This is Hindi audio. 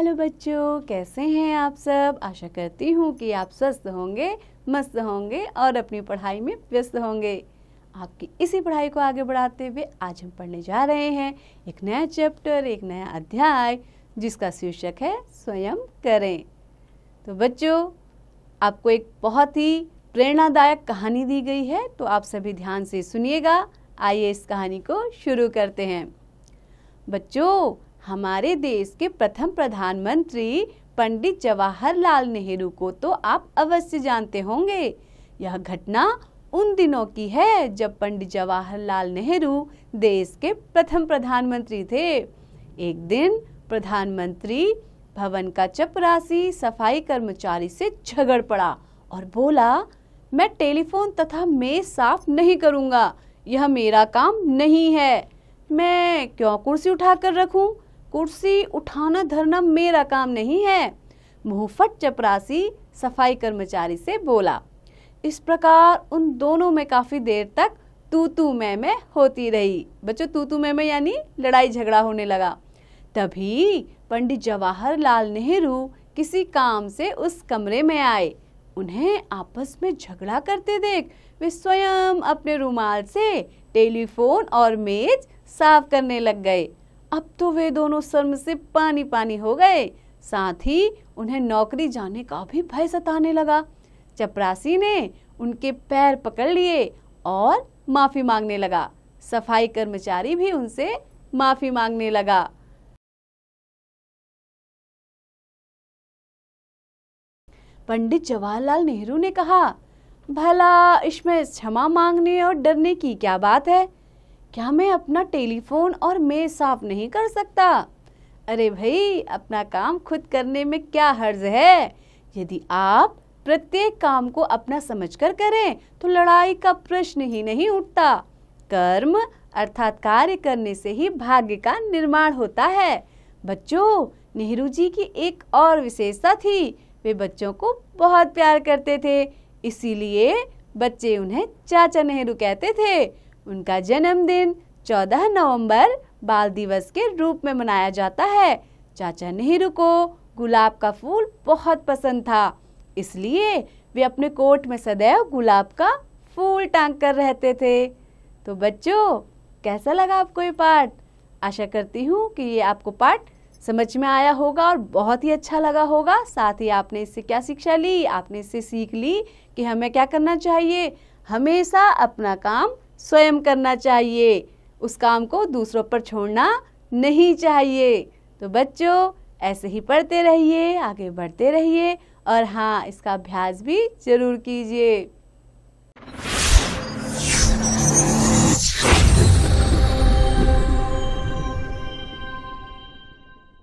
हेलो बच्चों कैसे हैं आप सब आशा करती हूँ कि आप स्वस्थ होंगे मस्त होंगे और अपनी पढ़ाई में व्यस्त होंगे आपकी इसी पढ़ाई को आगे बढ़ाते हुए आज हम पढ़ने जा रहे हैं एक नया चैप्टर एक नया अध्याय जिसका शीर्षक है स्वयं करें तो बच्चों आपको एक बहुत ही प्रेरणादायक कहानी दी गई है तो आप सभी ध्यान से सुनिएगा आइए इस कहानी को शुरू करते हैं बच्चों हमारे देश के प्रथम प्रधानमंत्री पंडित जवाहरलाल नेहरू को तो आप अवश्य जानते होंगे यह घटना उन दिनों की है जब पंडित जवाहरलाल नेहरू देश के प्रथम प्रधानमंत्री थे एक दिन प्रधानमंत्री भवन का चपरासी सफाई कर्मचारी से झगड़ पड़ा और बोला मैं टेलीफोन तथा मेज साफ नहीं करूंगा यह मेरा काम नहीं है मैं क्यों कुर्सी उठाकर रखूं कुर्सी उठाना धरना मेरा काम नहीं है मुहफट चपरासी सफाई कर्मचारी से बोला इस प्रकार उन दोनों में काफ़ी देर तक तू तू मैं मैं होती रही बच्चों तू तू मैं मैं यानी लड़ाई झगड़ा होने लगा तभी पंडित जवाहरलाल नेहरू किसी काम से उस कमरे में आए उन्हें आपस में झगड़ा करते देख वे स्वयं अपने रुमाल से टेलीफोन और मेज साफ करने लग गए अब तो वे दोनों शर्म से पानी पानी हो गए साथ ही उन्हें नौकरी जाने का भी भय सताने लगा चपरासी ने उनके पैर पकड़ लिए और माफ़ी मांगने लगा सफाई कर्मचारी भी उनसे माफ़ी मांगने लगा पंडित जवाहरलाल नेहरू ने कहा भला इसमें क्षमा मांगने और डरने की क्या बात है क्या मैं अपना टेलीफोन और मेज साफ नहीं कर सकता अरे भाई अपना काम खुद करने में क्या हर्ज है यदि आप प्रत्येक काम को अपना समझकर करें तो लड़ाई का प्रश्न ही नहीं उठता कर्म अर्थात कार्य करने से ही भाग्य का निर्माण होता है बच्चों नेहरू जी की एक और विशेषता थी वे बच्चों को बहुत प्यार करते थे इसीलिए बच्चे उन्हें चाचा नेहरू कहते थे उनका जन्मदिन 14 नवंबर बाल दिवस के रूप में मनाया जाता है चाचा नेहरू को गुलाब का फूल बहुत पसंद था इसलिए वे अपने कोट में सदैव गुलाब का फूल टांग कर रहते थे तो बच्चों कैसा लगा आपको ये पाठ आशा करती हूँ कि ये आपको पाठ समझ में आया होगा और बहुत ही अच्छा लगा होगा साथ ही आपने इससे क्या शिक्षा ली आपने इससे सीख ली कि हमें क्या करना चाहिए हमेशा अपना काम स्वयं करना चाहिए उस काम को दूसरों पर छोड़ना नहीं चाहिए तो बच्चों ऐसे ही पढ़ते रहिए आगे बढ़ते रहिए और हाँ इसका अभ्यास भी ज़रूर कीजिए